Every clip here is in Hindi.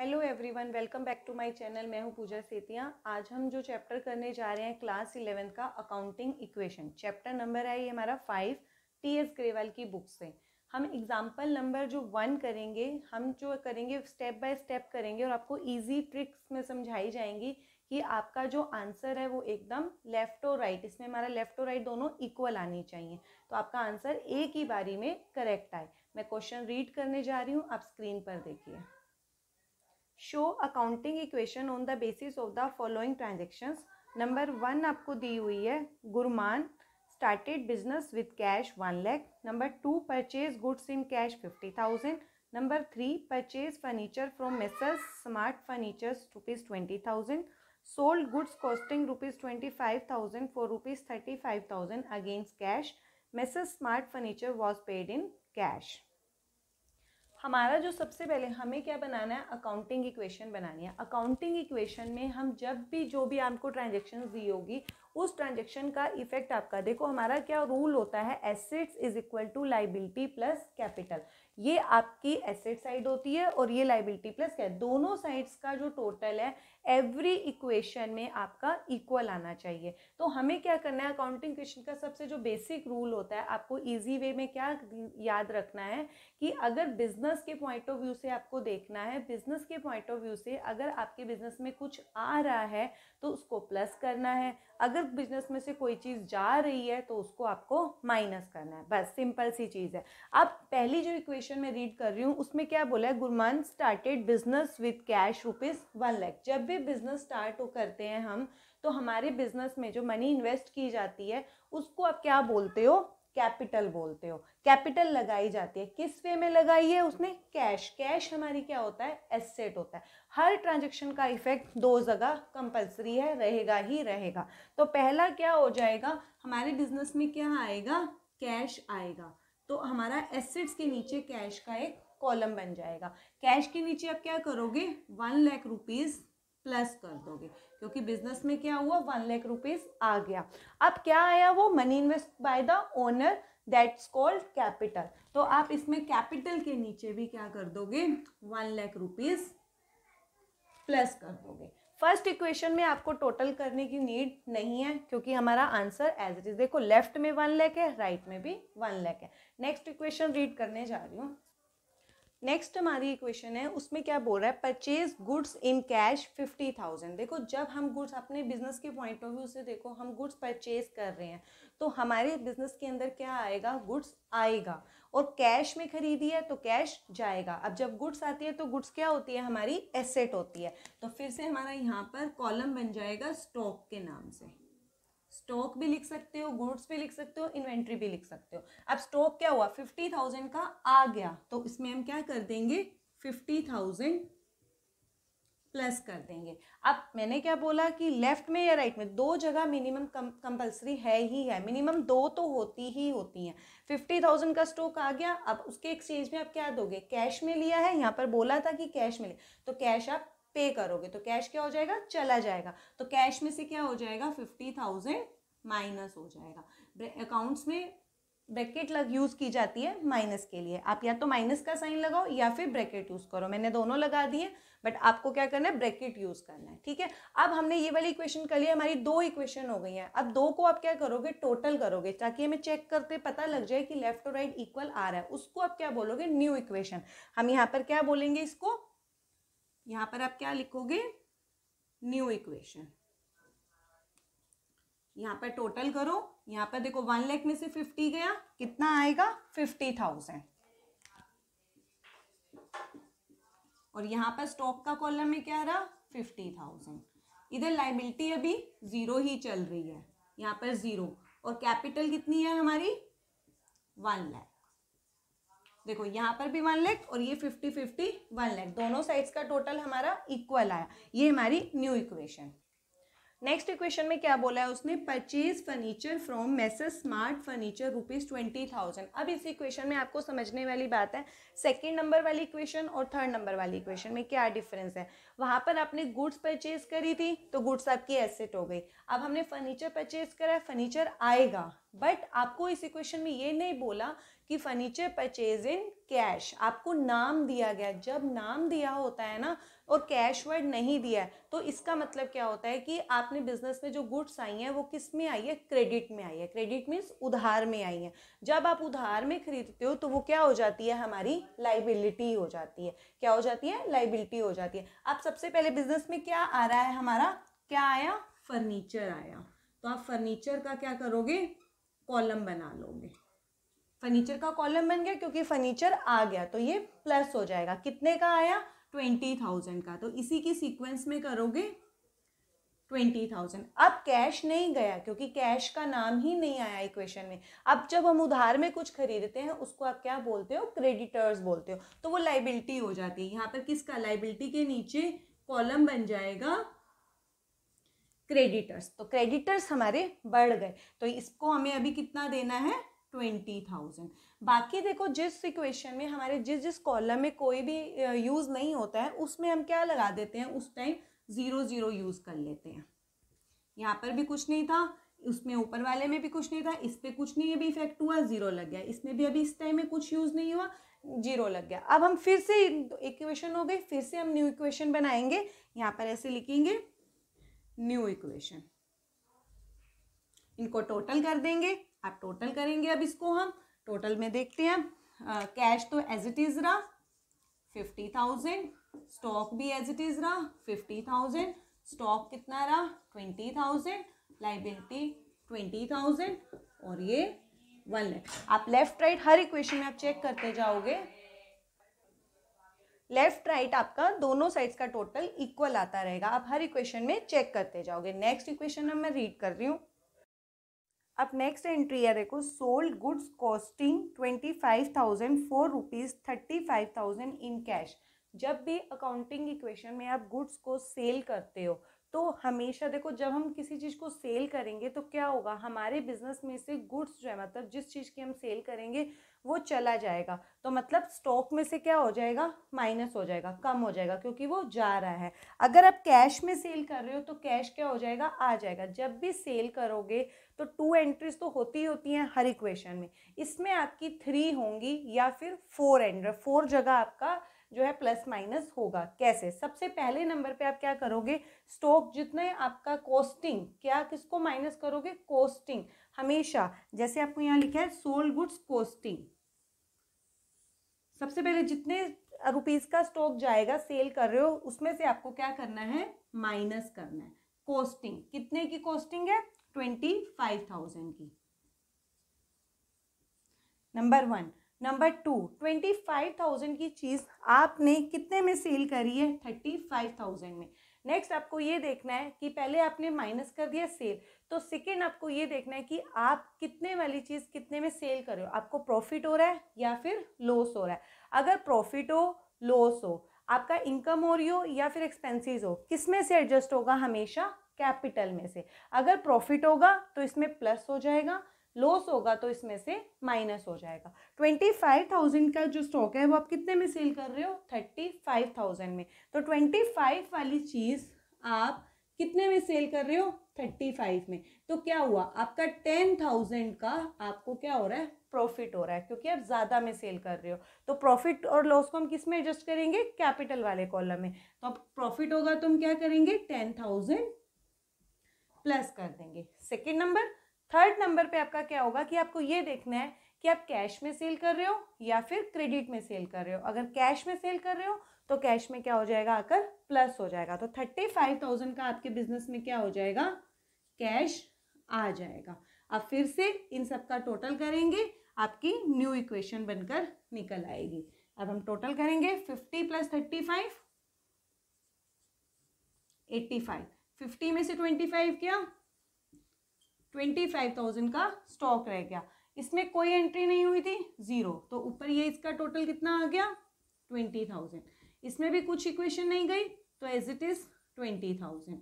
hello everyone welcome back to my channel मैं हूं पूजा सेतिया आज हम जो चैप्टर करने जा रहे हैं क्लास इलेवेंथ का अकाउंटिंग इक्वेशन चैप्टर नंबर है ये हमारा फाइव टी एस ग्रेवाल की बुक से हम एग्जाम्पल नंबर जो वन करेंगे हम जो करेंगे स्टेप बाय स्टेप करेंगे और आपको ईजी ट्रिक्स में समझाई जाएंगी कि आपका जो आंसर है वो एकदम लेफ़्ट और राइट इसमें हमारा लेफ़्ट और राइट दोनों इक्वल आनी चाहिए तो आपका आंसर एक ही बारी में करेक्ट आए मैं क्वेश्चन रीड करने जा रही हूँ आप स्क्रीन पर देखिए show accounting equation on the basis of the following transactions number one आपको दी हुई है Gurman started business with cash one lakh number two purchase goods in cash fifty thousand number three purchase furniture from messrs Smart Furnitures rupees twenty thousand sold goods costing rupees twenty five thousand for rupees thirty five thousand against cash messrs Smart Furniture was paid in cash हमारा जो सबसे पहले हमें क्या बनाना है अकाउंटिंग इक्वेशन बनानी है अकाउंटिंग इक्वेशन में हम जब भी जो भी आपको ट्रांजेक्शन दी होगी उस ट्रांजेक्शन का इफेक्ट आपका देखो हमारा क्या रूल होता है assets is equal to liability plus capital ये आपकी एसेट साइड होती है और ये लाइबिलिटी प्लस क्या दोनों साइड्स का जो टोटल है एवरी इक्वेशन में आपका इक्वल आना चाहिए तो हमें क्या करना है अकाउंटिंग क्वेश्चन का सबसे जो बेसिक रूल होता है आपको इजी वे में क्या याद रखना है कि अगर बिजनेस के पॉइंट ऑफ व्यू से आपको देखना है बिजनेस के पॉइंट ऑफ व्यू से अगर आपके बिजनेस में कुछ आ रहा है तो उसको प्लस करना है अगर बिजनेस में से कोई चीज़ जा रही है तो उसको आपको माइनस करना है बस सिंपल सी चीज़ है अब पहली जो इक्वेशन मैं रीड कर रही हूँ उसमें क्या बोला है Gurman started business with cash rupees one lakh जब भी बिज़नेस स्टार्ट करते हैं हम तो हमारे बिज़नेस में जो मनी इन्वेस्ट की जाती है उसको आप क्या बोलते हो कैपिटल बोलते हो कैपिटल लगाई जाती है किस वे में लगाई है उसने कैश कैश हमारी क्या होता है एसेट होता है हर ट्रांजेक्शन का इफेक्ट दो जगह कंपलसरी है रहेगा ही रहेगा तो पहला क्या हो जाएगा हमारे बिजनेस में क्या आएगा कैश आएगा तो हमारा एसेट्स के नीचे कैश का एक कॉलम बन जाएगा कैश के नीचे आप क्या करोगे वन लाख रुपीज़ प्लस कर दोगे क्योंकि बिजनेस में क्या हुआ वन लाख रुपीज आ गया अब क्या आया वो money invest by the owner that's called capital तो आप इसमें कैपिटल के नीचे भी क्या कर दोगे वन लाख रुपीज प्लस कर दोगे फर्स्ट इक्वेशन में आपको टोटल करने की नीड नहीं है क्योंकि हमारा आंसर एज इट इज देखो लेफ्ट में वन लैख है राइट right में भी वन लैख है नेक्स्ट इक्वेशन रीड करने जा रही हूँ नेक्स्ट हमारी इक्वेशन है उसमें क्या बोल रहा है purchase goods in cash fifty thousand देखो जब हम गुड्स अपने बिजनेस के पॉइंट ऑफ व्यू से देखो हम गुड्स परचेज कर रहे हैं तो हमारे बिजनेस के अंदर क्या आएगा गुड्स आएगा और कैश में खरीदी है तो कैश जाएगा अब जब गुड्स आती है तो गुड्स क्या होती है हमारी एसेट होती है तो फिर से हमारा यहाँ पर कॉलम बन जाएगा स्टॉक के नाम से स्टॉक भी लिख सकते हो गुड्स भी लिख सकते हो इन्वेंट्री भी लिख सकते हो अब स्टॉक क्या हुआ फिफ्टी थाउजेंड का आ गया तो इसमें हम क्या कर देंगे फिफ्टी थाउजेंड प्लस कर देंगे अब मैंने क्या बोला कि लेफ्ट में या राइट में दो जगह मिनिमम कंपलसरी है ही है मिनिमम दो तो होती ही होती हैं फिफ्टी थाउजेंड का स्टॉक आ गया अब उसके एक्सचेंज में आप क्या दोगे कैश में लिया है यहाँ पर बोला था कि कैश में ले तो कैश आप पे करोगे तो कैश क्या हो जाएगा चला जाएगा तो कैश में से क्या हो जाएगा फिफ्टी थाउजेंड माइनस हो जाएगा अकाउंट्स में ब्रैकेट लग यूज़ की जाती है माइनस के लिए आप या तो माइनस का साइन लगाओ या फिर ब्रैकेट यूज़ करो मैंने दोनों लगा दिए बट आपको क्या करना है ब्रैकेट यूज़ करना है ठीक है अब हमने ये वाली इक्वेशन कर लिया हमारी दो इक्वेशन हो गई हैं अब दो को आप क्या करोगे टोटल करोगे ताकि हमें चेक करते पता लग जाए कि लेफ्ट और राइट इक्वल आ रहा है उसको आप क्या बोलोगे न्यू इक्वेशन हम यहाँ पर क्या बोलेंगे इसको यहाँ पर आप क्या लिखोगे न्यू इक्वेशन यहाँ पर टोटल करो यहाँ पर देखो वन लैख में से फिफ्टी गया कितना आएगा फिफ्टी थाउजेंड और यहाँ पर स्टॉक का कॉलम में क्या रहा फिफ्टी थाउजेंड इधर लाइबिलिटी अभी जीरो ही चल रही है यहाँ पर जीरो और कैपिटल कितनी है हमारी वन लैख देखो यहाँ पर भी वन लेख और ये फिफ्टी फिफ्टी वन लैख दोनों साइड्स का टोटल हमारा इक्वल आया ये हमारी न्यू इक्वेशन नेक्स्ट इक्वेशन में क्या बोला है उसने purchase furniture from messrs Smart Furniture rupees twenty thousand अब इस इक्वेशन में आपको समझने वाली बात है सेकेंड नंबर वाली इक्वेशन और थर्ड नंबर वाली इक्वेशन में क्या डिफरेंस है वहाँ पर आपने गुड्स परचेज करी थी तो गुड्स आपकी एसेट हो गई अब हमने फर्नीचर परचेज करा है फर्नीचर आएगा बट आपको इस इक्वेशन में ये नहीं बोला कि फर्नीचर परचेज इन कैश आपको नाम दिया गया जब नाम दिया होता है ना और कैश वर्ड नहीं दिया है तो इसका मतलब क्या होता है कि आपने बिजनेस में जो गुड्स आई हैं वो किस में आई है क्रेडिट में आई है क्रेडिट मीन्स उधार में आई है जब आप उधार में खरीदते हो तो वो क्या हो जाती है हमारी लाइबिलिटी हो जाती है क्या हो जाती है लाइबिलिटी हो जाती है आप सब सबसे पहले बिजनेस में क्या आ रहा है हमारा क्या आया फर्नीचर आया तो आप फर्नीचर का क्या करोगे कॉलम बना लोगे फर्नीचर का कॉलम बन गया क्योंकि फर्नीचर आ गया तो ये प्लस हो जाएगा कितने का आया ट्वेंटी थाउजेंड का तो इसी की सीक्वेंस में करोगे ट्वेंटी थाउजेंड अब कैश नहीं गया क्योंकि कैश का नाम ही नहीं आया इक्वेशन में अब जब हम उधार में कुछ खरीदते हैं उसको आप क्या बोलते हो क्रेडिटर्स बोलते हो तो वो लाइबिलिटी हो जाती है यहाँ पर किसका लाइबिलिटी के नीचे कॉलम बन जाएगा क्रेडिटर्स तो क्रेडिटर्स हमारे बढ़ गए तो इसको हमें अभी कितना देना है ट्वेंटी थाउजेंड बाकी देखो जिस इक्वेशन में हमारे जिस जिस कॉलम में कोई भी यूज़ नहीं होता है उसमें हम क्या लगा देते हैं उस टाइम ज़ीरो ज़ीरो यूज़ कर लेते हैं यहाँ पर भी कुछ नहीं था उसमें ऊपर वाले में भी कुछ नहीं था इस पर कुछ नहीं अभी इफेक्ट हुआ ज़ीरो लग गया इसमें भी अभी इस टाइम में कुछ यूज़ नहीं हुआ जीरो लग गया अब हम फिर से इक्वेशन हो गई फिर से हम न्यू इक्वेशन बनाएंगे यहाँ पर ऐसे लिखेंगे न्यू इक्वेशन इनको टोटल कर देंगे आप टोटल करेंगे अब इसको हम टोटल में देखते हैं कैश तो एज इट इज़ रहा फिफ्टी थाउजेंड स्टॉक भी एज इट इज रहा फिफ्टी थाउजेंड स्टॉक कितना रहा twenty thousand liability twenty thousand और ये वन लैख आप लेफ्ट राइट हर इक्वेशन में आप चेक करते जाओगे लेफ्ट राइट आपका दोनों साइड्स का टोटल इक्वल आता रहेगा आप हर इक्वेशन में चेक करते जाओगे नेक्स्ट इक्वेशन अब मैं रीड कर रही हूँ अब नेक्स्ट एंट्री है देखो sold goods costing twenty five thousand for rupees thirty five thousand in cash जब भी अकाउंटिंग इक्वेशन में आप गुड्स को सेल करते हो तो हमेशा देखो जब हम किसी चीज़ को सेल करेंगे तो क्या होगा हमारे बिजनेस में से गुड्स जो है मतलब जिस चीज़ की हम सेल करेंगे वो चला जाएगा तो मतलब स्टॉक में से क्या हो जाएगा माइनस हो जाएगा कम हो जाएगा क्योंकि वो जा रहा है अगर आप कैश में सेल कर रहे हो तो कैश क्या हो जाएगा आ जाएगा जब भी सेल करोगे तो टू एंट्रीज तो होती ही होती हैं हर इक्वेशन में इसमें आपकी थ्री होंगी या फिर फोर एंट्री फोर जगह आपका जो है प्लस माइनस होगा कैसे सबसे पहले नंबर पे आप क्या करोगे स्टॉक जितने आपका कॉस्टिंग क्या किसको माइनस करोगे कॉस्टिंग हमेशा जैसे आपको यहाँ लिखा है सोल गुड्स कॉस्टिंग सबसे पहले जितने रुपीज का स्टॉक जाएगा सेल कर रहे हो उसमें से आपको क्या करना है माइनस करना है कॉस्टिंग कितने की कॉस्टिंग है ट्वेंटी फाइव थाउजेंड की number one number two twenty five thousand की चीज़ आपने कितने में सेल करी है थर्टी फाइव थाउजेंड में नेक्स्ट आपको ये देखना है कि पहले आपने माइनस कर दिया सेल तो सेकेंड आपको ये देखना है कि आप कितने वाली चीज़ कितने में सेल कर रहे हो आपको प्रॉफिट हो रहा है या फिर लॉस हो रहा है अगर प्रॉफिट हो लॉस हो आपका इनकम हो रही हो या फिर एक्सपेंसेस हो किस में से एडजस्ट होगा हमेशा कैपिटल में से अगर प्रॉफिट होगा तो इसमें प्लस हो जाएगा लॉस होगा तो इसमें से माइनस हो जाएगा ट्वेंटी फाइव थाउजेंड का जो स्टॉक है वो आप कितने में सेल कर रहे हो थर्टी फाइव थाउजेंड में तो ट्वेंटी फाइव वाली चीज़ आप कितने में सेल कर रहे हो थर्टी फाइव में तो क्या हुआ आपका टेन थाउजेंड का आपको क्या हो रहा है प्रॉफिट हो रहा है क्योंकि आप ज़्यादा में सेल कर रहे हो तो प्रॉफिट और लॉस को हम किस में एडजस्ट करेंगे कैपिटल वाले कॉलम में तो अब प्रॉफिट होगा तो हम क्या करेंगे टेन थाउजेंड प्लस कर देंगे सेकेंड नंबर थर्ड नंबर पे आपका क्या होगा कि आपको ये देखना है कि आप कैश में सेल कर रहे हो या फिर क्रेडिट में सेल कर रहे हो अगर कैश में सेल कर रहे हो तो कैश में क्या हो जाएगा आकर प्लस हो जाएगा तो थर्टी फाइव थाउजेंड का आपके बिजनेस में क्या हो जाएगा कैश आ जाएगा अब फिर से इन सब का टोटल करेंगे आपकी न्यू इक्वेशन बनकर निकल आएगी अब हम टोटल करेंगे fifty plus thirty five eighty five fifty में से ट्वेंटी फाइव क्या ट्वेंटी फाइव थाउजेंड का स्टॉक रह गया इसमें कोई एंट्री नहीं हुई थी ज़ीरो तो ऊपर ये इसका टोटल कितना आ गया ट्वेंटी थाउजेंड इसमें भी कुछ इक्वेशन नहीं गई तो as it is twenty thousand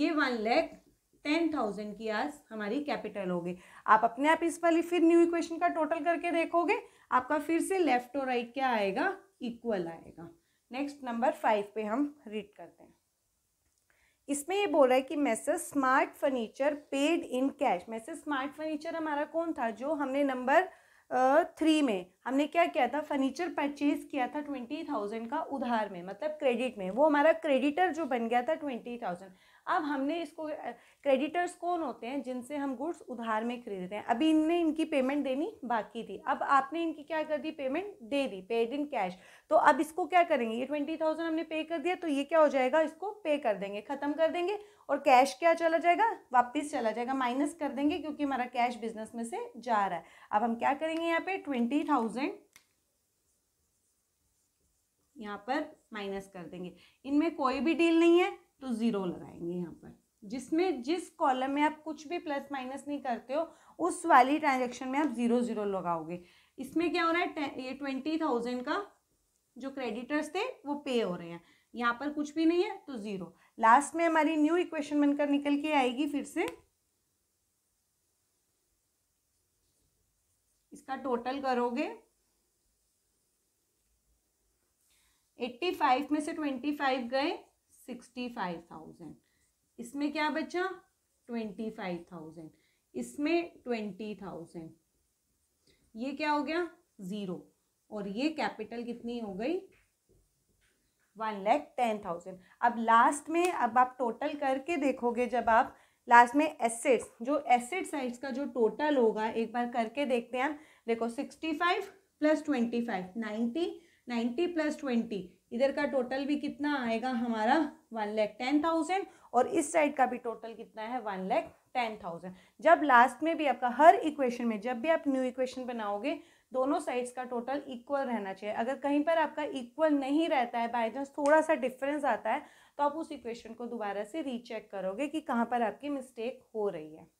ये वन लैख टेन थाउजेंड की आज हमारी कैपिटल होगी आप अपने आप इस वाली फिर न्यू इक्वेशन का टोटल करके देखोगे आपका फिर से लेफ्ट और राइट क्या आएगा इक्वल आएगा नेक्स्ट नंबर फाइव पे हम रीड करते हैं इसमें ये बोल रहा है कि messrs Smart Furniture paid in cash messrs Smart Furniture हमारा कौन था जो हमने नंबर थ्री में हमने क्या किया था फर्नीचर परचेज किया था ट्वेंटी थाउजेंड का उधार में मतलब क्रेडिट में वो हमारा क्रेडिटर जो बन गया था ट्वेंटी थाउजेंड अब हमने इसको क्रेडिटर्स कौन होते हैं जिनसे हम गुड्स उधार में खरीदते हैं अभी इनने इनकी पेमेंट देनी बाकी थी अब आपने इनकी क्या कर दी पेमेंट दे दी पेड इन कैश तो अब इसको क्या करेंगे ये ट्वेंटी थाउजेंड हमने पे कर दिया तो ये क्या हो जाएगा इसको पे कर देंगे ख़त्म कर देंगे और कैश क्या चला जाएगा वापस चला जाएगा माइनस कर देंगे क्योंकि हमारा कैश बिजनेस में से जा रहा है अब हम क्या करेंगे यहाँ पे ट्वेंटी थाउजेंड यहाँ पर माइनस कर देंगे इनमें कोई भी डील नहीं है तो ज़ीरो लगाएंगे यहाँ पर जिसमें जिस कॉलम में आप कुछ भी प्लस माइनस नहीं करते हो उस वाली ट्रांजेक्शन में आप ज़ीरो ज़ीरो लगाओगे इसमें क्या हो रहा है ये ट्वेंटी थाउजेंड का जो क्रेडिटर्स थे वो पे हो रहे हैं यहाँ पर कुछ भी नहीं है तो ज़ीरो लास्ट में हमारी न्यू इक्वेशन बनकर निकल के आएगी फिर से इसका टोटल करोगे एट्टी फाइव में से ट्वेंटी फाइव गए सिक्सटी फाइव थाउजेंड इसमें क्या बचा ट्वेंटी फाइव थाउजेंड इसमें ट्वेंटी थाउजेंड ये क्या हो गया ज़ीरो और ये कैपिटल कितनी हो गई वन लैख टेन थाउजेंड अब लास्ट में अब आप टोटल करके देखोगे जब आप लास्ट में एसेट्स जो एसेट साइड्स का जो टोटल होगा एक बार करके देखते हैं हम देखो sixty five plus twenty five ninety ninety plus twenty इधर का टोटल भी कितना आएगा हमारा वन लैख टेन थाउजेंड और इस साइड का भी टोटल कितना है वन लैख टेन थाउजेंड जब लास्ट में भी आपका हर इक्वेशन में जब भी आप न्यू इक्वेशन बनाओगे दोनों साइड्स का टोटल इक्वल रहना चाहिए अगर कहीं पर आपका इक्वल नहीं रहता है बाई चांस थोड़ा सा डिफरेंस आता है तो आप उस इक्वेशन को दोबारा से रीचेक करोगे कि कहाँ पर आपकी मिस्टेक हो रही है